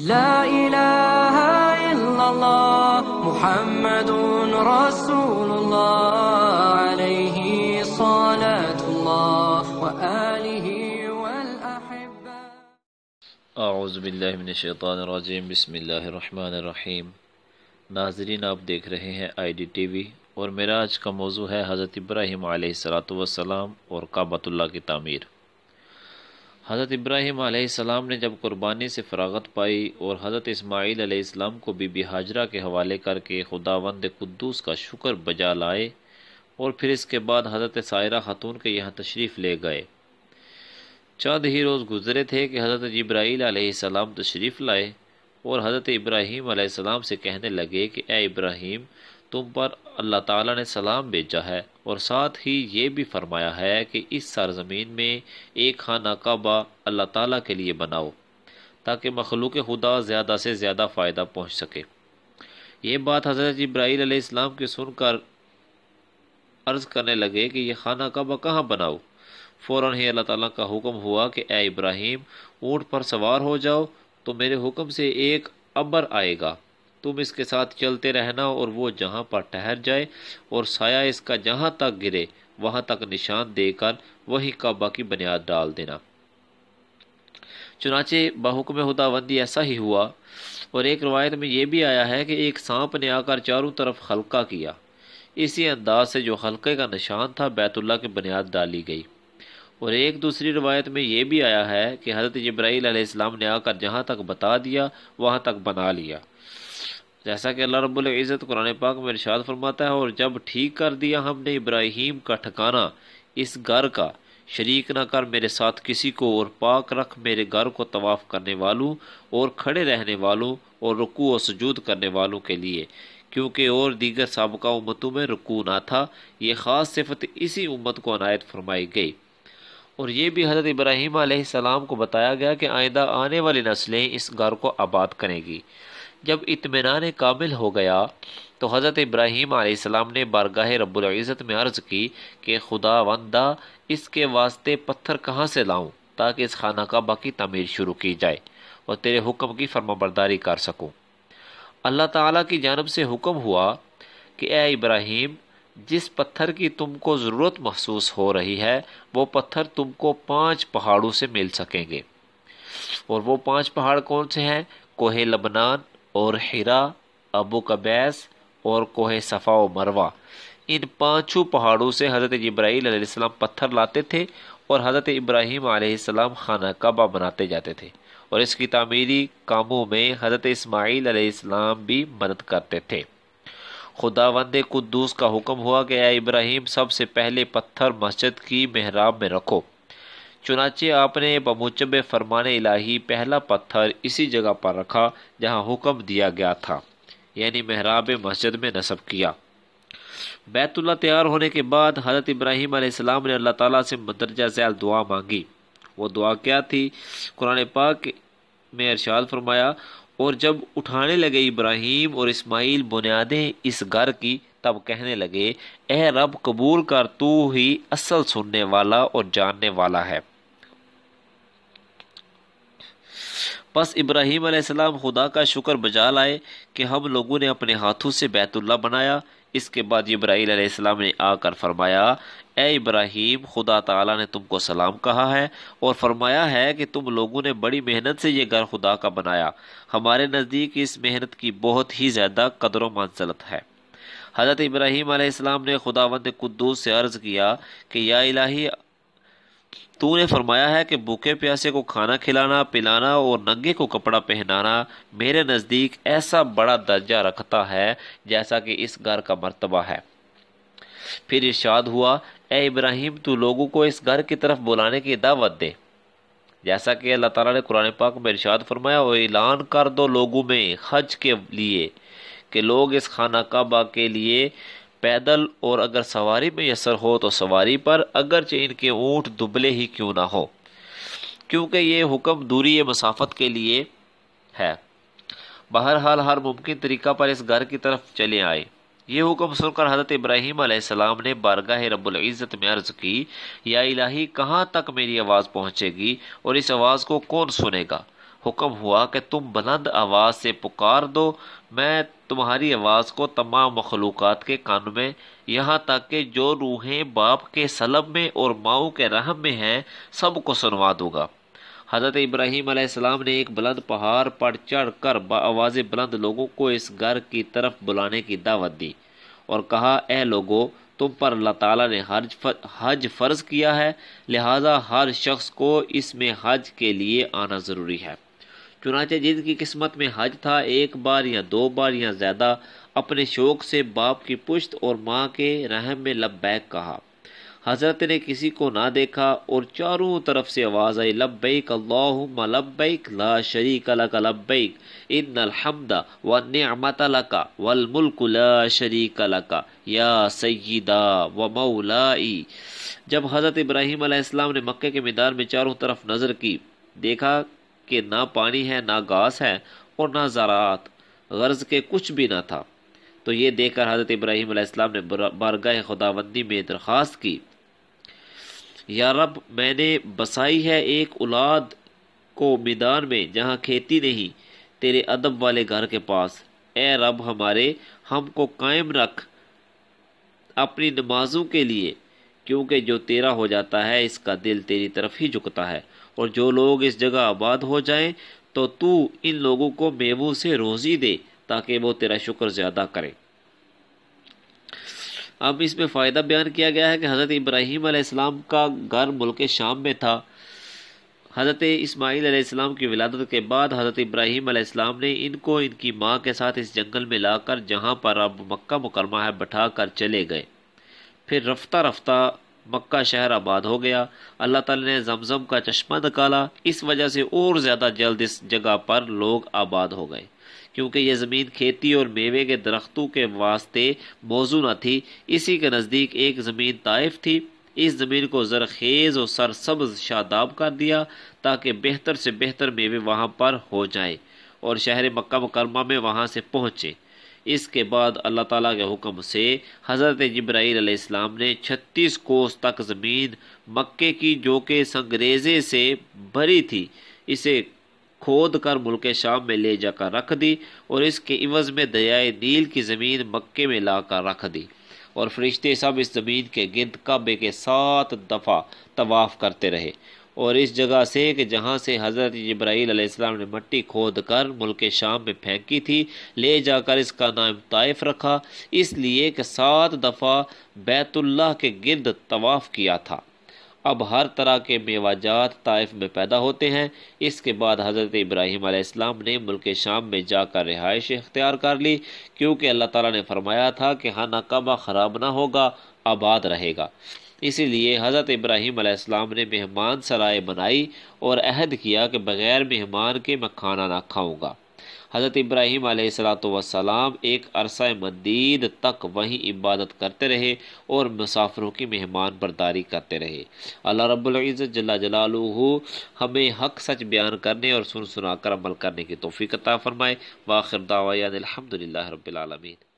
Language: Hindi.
لا إله إلا الله محمد رسول الله عليه صلاة الله وآله والأحبة أعوذ بالله من الشيطان الرجيم بسم الله الرحمن الرحيم नाजरीन आप देख रहे हैं आई डी टी वी और मेरा आज का मौजू है हज़रत इब्राहिम सलात वसलाम और काबतुल्ला की तमीर हज़रत इब्राहिम आसमाम ने जब कुर्बानी से फ़रागत पाई और हज़रत इसमाइल आलाम को बीबी हाजरा के हवाले करके खुदावंद कुद्दूस का शुक्र बजा लाए और फिर इसके बाद हज़रत सायरा खातून के यहाँ तशरीफ़ ले गए चंद ही रोज़ गुजरे थे कि हज़रत जब्राईल आसमाम तशरीफ़ लाए और हज़रत इब्राहीम आसमाम से कहने लगे कि ए इब्राहिम तुम पर अल्लाह ताला ने सलाम भेजा है और साथ ही ये भी फरमाया है कि इस सरजमीन में एक खाना काबा अल्लाह ताला के लिए बनाओ ताकि मखलूक खुदा ज़्यादा से ज़्यादा फ़ायदा पहुँच सके ये बात हज़रत इब्राहिम आलाम की सुनकर अर्ज़ करने लगे कि यह खाना काबा कहाँ बनाओ फ़ौर ही अल्लाह ताला का हुक्म हुआ कि ए इब्राहिम ऊँट पर सवार हो जाओ तो मेरे हुक्म से एक अबर आएगा तुम इसके साथ चलते रहना और वो जहाँ पर ठहर जाए और साया इसका जहाँ तक गिरे वहाँ तक निशान देकर वही काबा की बुनियाद डाल देना चुनाचे बाहुकम हुदाबंदी ऐसा ही हुआ और एक रवायत में यह भी आया है कि एक सांप ने आकर चारों तरफ हल्का किया इसी अंदाज से जो हल्के का निशान था बैतुल्ला की बुनियाद डाली गई और एक दूसरी रवायत में यह भी आया है कि हज़रत जब्राईल ने आकर जहाँ तक बता दिया वहाँ तक बना लिया जैसा कि अल्लाह रब्बुल इज़्ज़त कुरान पाक में इरशाद फरमाता है और जब ठीक कर दिया हमने इब्राहिम का ठिकाना इस घर का शरीक न कर मेरे साथ किसी को और पाक रख मेरे घर को तवाफ़ करने वालों और खड़े रहने वालों और रुकू और सजूद करने वालों के लिए क्योंकि और दीगर सबका उम्मतों में रुकू ना था ये ख़ास सिफत इसी उम्मत को अनायत फरमाई गई और ये भी हज़रत इब्राहिम आसमाम को बताया गया कि आइंदा आने वाली नस्लें इस घर को आबाद करेंगी जब इतमान कामिल हो गया तो हज़रत इब्राहीम आसमाम ने बारगाह रब्ज़त में अर्ज़ की कि खुदा वंदा इसके वास्ते पत्थर कहाँ से लाऊँ ताकि इस खाना का बाकी तमीर शुरू की जाए और तेरे हुक्म की फर्माबरदारी कर सकूँ अल्लाह ताला की जानब से हुक्म हुआ कि ए इब्राहिम जिस पत्थर की तुमको ज़रूरत महसूस हो रही है वो पत्थर तुमको पाँच पहाड़ों से मिल सकेंगे और वो पाँच पहाड़ कौन से हैं कोहे लबनान और हिरा अबू कबैस और कोहे सफ़ा व मरवा इन पांचों पहाड़ों से हज़रत जब्राईसम पत्थर लाते थे और हज़रत इब्राहिम आसमाम खाना कबा बनाते जाते थे और इसकी तमीरी कामों में हज़रत इसमाईल भी मदद करते थे खुदावंद कुद्दूस का हुक्म हुआ कि इब्राहिम सबसे पहले पत्थर मस्जिद की महराब में रखो चुनाचे आपने बमुचब फरमान इलाही पहला पत्थर इसी जगह पर रखा जहाँ हुक्म दिया गया था यानी महराब मस्जिद में नसब किया बैतुल्ला तैयार होने के बाद हज़रत इब्राहिम आसमाम ने अल्लाह ताला से मदरजा जैल दुआ मांगी वो दुआ क्या थी कुरान पाक में इरशाद फरमाया और जब उठाने लगे इब्राहिम और इस्माइल बुनियादें इस घर की तब कहने लगे ए रब कबूल कर तू ही असल सुनने वाला और जानने वाला है बस इब्राहिम आसमाम खुदा का शुक्र बजा लाए कि हम लोगों ने अपने हाथों से बैतुल्ला बनाया इसके बाद इब्राहिम आसमाम ने आकर फरमाया ए इब्राहिम खुदा तला ने तुमको सलाम कहा है और फरमाया है कि तुम लोगों ने बड़ी मेहनत से ये घर खुदा का बनाया हमारे नज़दीक इस मेहनत की बहुत ही ज़्यादा कदर मानसलत है हज़रत इब्राहिम आसमाम ने खुदा वंद कुदूस से अर्ज़ किया कि या इलाही तू ने फरमाया है कि भूखे प्यासे को खाना खिलाना पिलाना और नंगे को कपड़ा पहनाना मेरे नज़दीक ऐसा बड़ा दर्जा रखता है जैसा कि इस घर का मरतबा है फिर इर्शाद हुआ ए इब्राहिम तू लोगों को इस घर की तरफ बुलाने की दावत दे जैसा कि अल्लाह ताला ने कुरान पाक में इर्शाद फरमाया और ऐलान कर दो लोगों में हज के लिए कि लोग इस खाना काबा के लिए पैदल और अगर सवारी में यसर हो तो सवारी पर अगरचे इनके ऊँट दुबले ही क्यों ना हो क्योंकि ये हुक्म दूरी मसाफत के लिए है बहरहाल हर मुमकिन तरीका पर इस घर की तरफ चले आए ये हुक्म सुनकर हज़रत इब्राहिम आसमाम ने बारगाह रबुल्ज़त में अर्ज़ की या इलाही कहाँ तक मेरी आवाज़ पहुँचेगी और इस आवाज़ को कौन सुनेगा हुक्म हुआ कि तुम बुलंद आवाज़ से पुकार दो मैं तुम्हारी आवाज़ को तमाम मखलूक़ के कान में यहाँ तक कि जो रूहें बाप के सलब में और माओ के रहम में हैं सब को सुनवा दूँगा हज़रत इब्राहीम आसमाम ने एक बुलंद पहाड़ पर चढ़ कर आवाज़ बुलंद लोगों को इस घर की तरफ बुलाने की दावत दी और कहा ए लोगो तुम पर अल्लाह ताला ने हज फर, हज फ़र्ज़ किया है लिहाजा हर शख्स को इसमें हज के लिए आना ज़रूरी है चुनाचे जिनकी किस्मत में हज था एक बार या दो बार या ज़्यादा अपने शौक से बाप की पुश्त और माँ के रहम में लबैक कहा हजरत ने किसी को ना देखा और चारों तरफ से आवाज़ आई लब्बैक अल्लाहुम्मा लब्बैक ला शरीक लक लब्बैक इन्नल हम्द व निअमत लक वल मुल्क ला शरीक लक या सैदा व मौलाई जब हज़रत इब्राहिम अलैहिस्सलाम ने मक्के के मैदान में चारों तरफ नज़र की देखा कि ना पानी है ना घास है और ना ज़रात गर्ज के कुछ भी ना था तो ये देखकर हज़रत इब्राहिम इब्राहीम ने बारगाह खुदाबंदी में दरख्वास्त की या रब मैंने बसाई है एक औलाद को मैदान में जहाँ खेती नहीं तेरे अदब वाले घर के पास ए रब हमारे हमको कायम रख अपनी नमाजों के लिए क्योंकि जो तेरा हो जाता है इसका दिल तेरी तरफ ही झुकता है और जो लोग इस जगह आबाद हो जाए तो तू इन लोगों को मेवों से रोज़ी दे ताकि वो तेरा शुक्र ज़्यादा करें अब इसमें फ़ायदा बयान किया गया है कि हज़रत इब्राहिम आसमाम का घर मुल्क शाम में था हज़रत इस्माईल की विलादत के बाद हज़रत इब्राहिम आसमाम ने इनको इनकी माँ के साथ इस जंगल में लाकर जहाँ पर अब मक्का मुकरमा है बैठा कर चले गए फिर रफ्ता रफ्ता मक्का शहर आबाद हो गया अल्लाह ताला ने जमजम का चश्मा निकाला इस वजह से और ज़्यादा जल्द इस जगह पर लोग आबाद हो गए क्योंकि ये ज़मीन खेती और मेवे के दरख्तों के वास्ते मौजू न थी इसी के नज़दीक एक ज़मीन ताइफ थी इस ज़मीन को ज़रखेज़ और सरसब्ज शादाब कर दिया ताकि बेहतर से बेहतर मेवे वहाँ पर हो जाए और शहर मक्का मुकरमा में वहाँ से पहुँचे इसके बाद अल्लाह ताला के हुक्म से हज़रत जब्राईल ने छत्तीस कोस तक ज़मीन मक्के की जो कि संगरेज़े से भरी थी इसे खोद कर मुल्क शाम में ले जाकर रख दी और इसके इवज़ में दरियाए नील की ज़मीन मक्के में ला कर रख दी और फरिश्ते सब इस ज़मीन के गिरद काबे के सात दफ़ा तवाफ़ करते रहे और इस जगह से कि जहाँ से हज़रत जब्राईसम ने मट्टी खोद कर मुल्क शाम में फेंकी थी ले जाकर इसका नाम ताइफ रखा इसलिए कि सात दफ़ा बैतुल्लाह के गिरद तवाफ़ किया था अब हर तरह के मेवाजात ताइफ में पैदा होते हैं इसके बाद हज़रत इब्राहिम आलाम ने मुल्क शाम में जाकर रिहाइश इख्तियार कर ली क्योंकि अल्लाह ताला ने फरमाया था कि हाना कबा ख़राब ना होगा आबाद रहेगा इसीलिए हज़रत इब्राहीम आसमाम ने मेहमान सराय बनाई और अहद किया कि बग़ैर मेहमान के मैं खाना ना खाऊँगा हज़रत इब्राहीम आसलाम एक अरसा मदीद तक वहीं इबादत करते रहे और मुसाफरों की मेहमान बरदारी करते रहे अल्लाह रब्ज़त जला जलालू हमें हक सच बयान करने और सुन सुना कर अमल करने की तोफ़ी अता फ़रमाए वाखिर दावायान अलहमदिल्ला रबालमीन